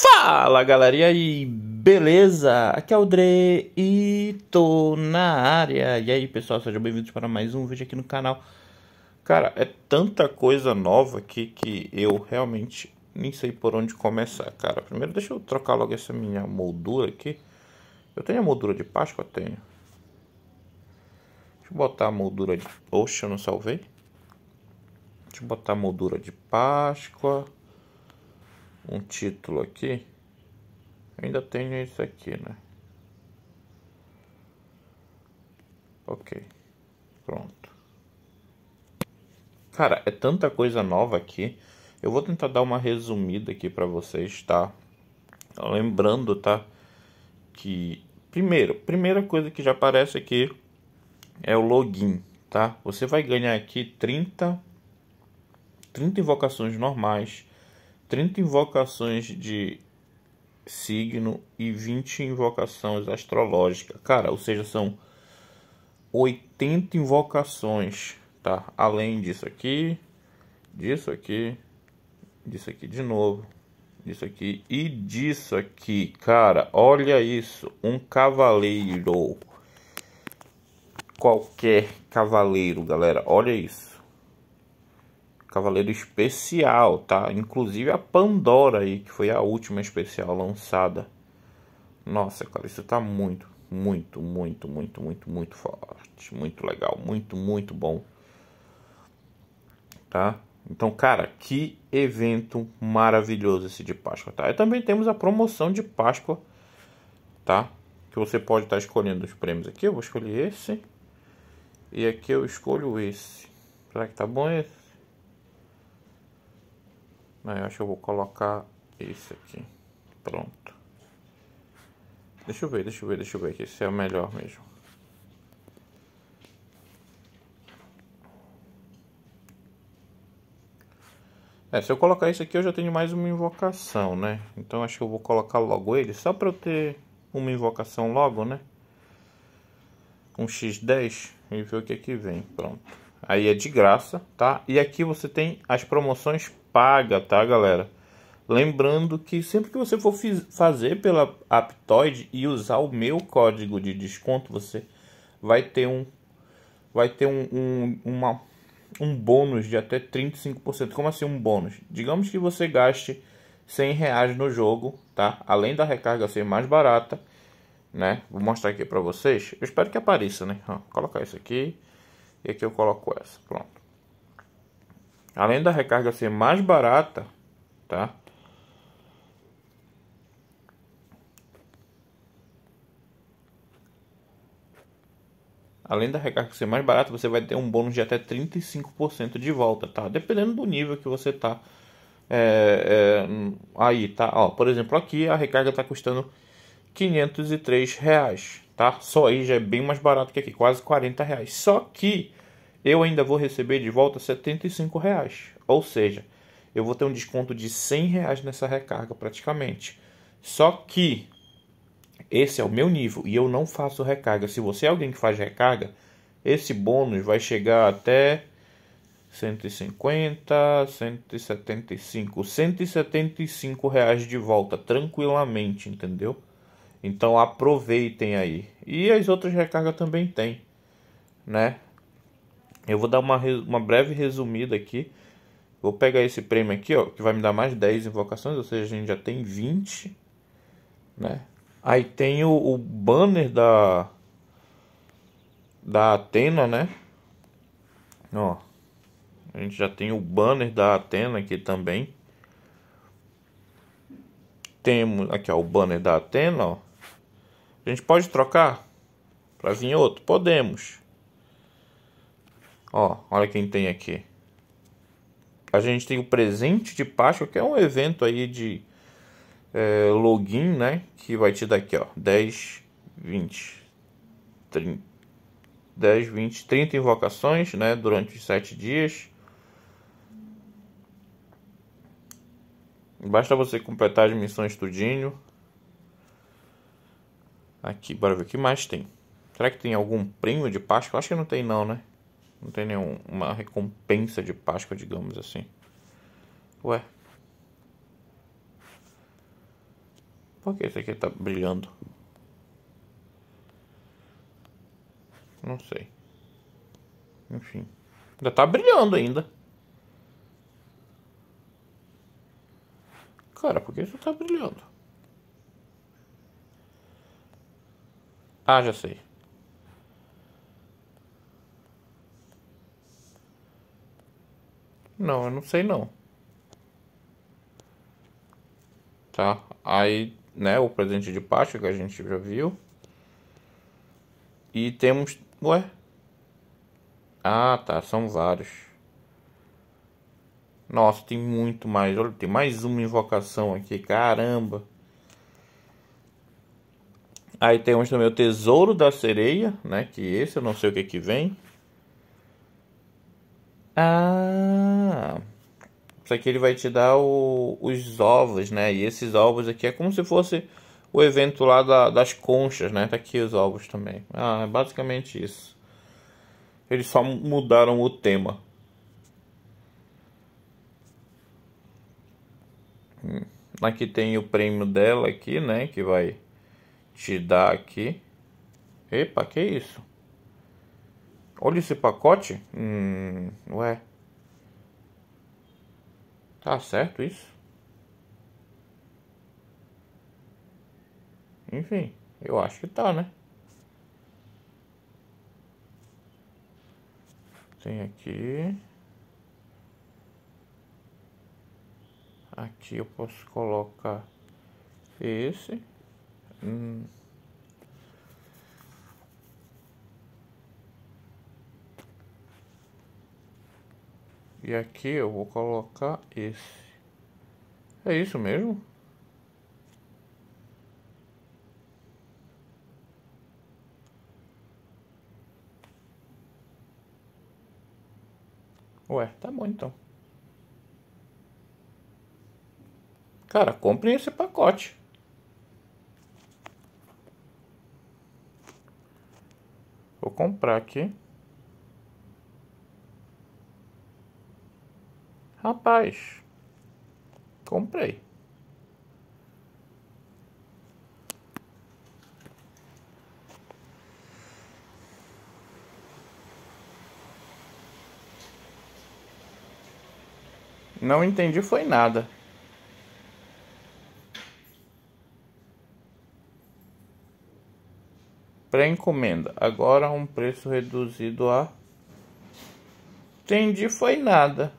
Fala galera, e aí, beleza? Aqui é o Dre e tô na área. E aí pessoal, sejam bem-vindos para mais um vídeo aqui no canal. Cara, é tanta coisa nova aqui que eu realmente nem sei por onde começar, cara. Primeiro deixa eu trocar logo essa minha moldura aqui. Eu tenho a moldura de Páscoa? Tenho. Deixa eu botar a moldura de... Oxe, eu não salvei. Deixa eu botar a moldura de Páscoa um título aqui. Ainda tenho isso aqui, né? Ok. Pronto. Cara, é tanta coisa nova aqui. Eu vou tentar dar uma resumida aqui para vocês, tá? Lembrando, tá? Que primeiro, primeira coisa que já aparece aqui é o login, tá? Você vai ganhar aqui 30 30 invocações normais, 30 invocações de signo e 20 invocações astrológicas. Cara, ou seja, são 80 invocações, tá? Além disso aqui, disso aqui, disso aqui de novo, disso aqui e disso aqui, cara. Olha isso, um cavaleiro. Qualquer cavaleiro, galera, olha isso. Cavaleiro especial, tá? Inclusive a Pandora aí, que foi a última especial lançada. Nossa, cara, isso tá muito, muito, muito, muito, muito, muito forte. Muito legal, muito, muito bom. Tá? Então, cara, que evento maravilhoso esse de Páscoa, tá? E também temos a promoção de Páscoa, tá? Que você pode estar tá escolhendo os prêmios aqui. Eu vou escolher esse. E aqui eu escolho esse. Será que tá bom esse? eu acho que eu vou colocar esse aqui. Pronto. Deixa eu ver, deixa eu ver, deixa eu ver aqui esse é o melhor mesmo. É, se eu colocar isso aqui eu já tenho mais uma invocação, né? Então acho que eu vou colocar logo ele, só para eu ter uma invocação logo, né? Um X10 e ver o que é que vem, pronto. Aí é de graça, tá? E aqui você tem as promoções paga, tá, galera? Lembrando que sempre que você for fazer pela Aptoid e usar o meu código de desconto, você vai ter um vai ter um, um, uma, um bônus de até 35%. Como assim um bônus? Digamos que você gaste 100 reais no jogo, tá? Além da recarga ser mais barata, né? Vou mostrar aqui para vocês. Eu espero que apareça, né? Ó, colocar isso aqui e aqui eu coloco essa. Pronto além da recarga ser mais barata, tá? Além da recarga ser mais barata, você vai ter um bônus de até 35% de volta, tá? Dependendo do nível que você tá é, é, aí, tá? Ó, por exemplo, aqui a recarga tá custando 503 reais, tá? Só aí já é bem mais barato que aqui, quase 40 reais. Só que eu ainda vou receber de volta R$ reais, ou seja, eu vou ter um desconto de R$ reais nessa recarga praticamente. Só que esse é o meu nível e eu não faço recarga. Se você é alguém que faz recarga, esse bônus vai chegar até 150, 175, 175 reais de volta tranquilamente, entendeu? Então aproveitem aí. E as outras recargas também tem, né? Eu vou dar uma, uma breve resumida aqui. Vou pegar esse prêmio aqui, ó, que vai me dar mais 10 invocações, ou seja, a gente já tem 20, né? Aí tem o, o banner da da Atena, né? Ó. A gente já tem o banner da Atena aqui também. Temos aqui, ó, o banner da Atena, ó. A gente pode trocar para vir outro? Podemos. Ó, olha quem tem aqui. A gente tem o presente de Páscoa, que é um evento aí de é, login, né? Que vai te dar aqui, ó, 10, 20, 30, 10, 20, 30 invocações, né? Durante os 7 dias. Basta você completar as missões tudinho. Aqui, bora ver o que mais tem. Será que tem algum prêmio de Páscoa? Acho que não tem não, né? Não tem nenhuma recompensa de Páscoa, digamos assim. Ué. Por que esse aqui tá brilhando? Não sei. Enfim. Ainda tá brilhando ainda. Cara, por que isso tá brilhando? Ah, já sei. Não, eu não sei não. Tá? Aí, né, o presente de Páscoa que a gente já viu. E temos. Ué? Ah, tá. São vários. Nossa, tem muito mais. Olha, tem mais uma invocação aqui. Caramba! Aí temos também o Tesouro da Sereia, né? Que esse eu não sei o que que vem. Ah, isso aqui ele vai te dar o, os ovos, né? E esses ovos aqui é como se fosse o evento lá da, das conchas, né? Tá aqui os ovos também. Ah, é basicamente isso. Eles só mudaram o tema. Hum, aqui tem o prêmio dela aqui, né? Que vai te dar aqui. Epa, que isso? Olha esse pacote. Hum, ué. Tá certo isso? Enfim, eu acho que tá, né? Tem aqui. Aqui eu posso colocar esse. Hum. E aqui eu vou colocar esse. É isso mesmo? Ué, tá bom então. Cara, compre esse pacote. Vou comprar aqui. Rapaz, comprei. Não entendi foi nada. Pré-encomenda. Agora um preço reduzido a. Entendi foi nada.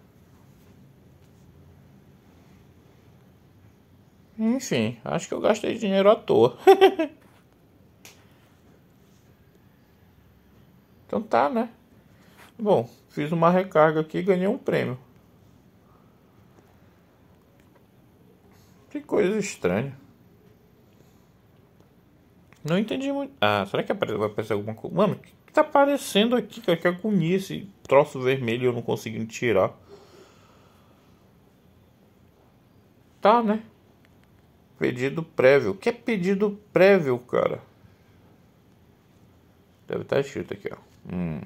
Enfim, acho que eu gastei dinheiro à toa. então tá, né? Bom, fiz uma recarga aqui e ganhei um prêmio. Que coisa estranha. Não entendi muito. Ah, será que vai aparecer alguma coisa? Mano, o que tá aparecendo aqui? Que agonia esse troço vermelho eu não consegui tirar. Tá, né? Pedido prévio. O que é pedido prévio, cara? Deve estar tá escrito aqui, ó. Hum.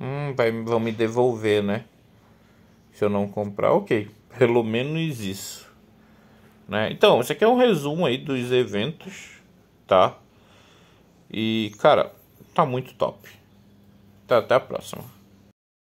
Hum, vai, vão me devolver, né? Se eu não comprar, ok. Pelo menos isso. Né? Então, isso aqui é um resumo aí dos eventos tá? E, cara, tá muito top. até a próxima.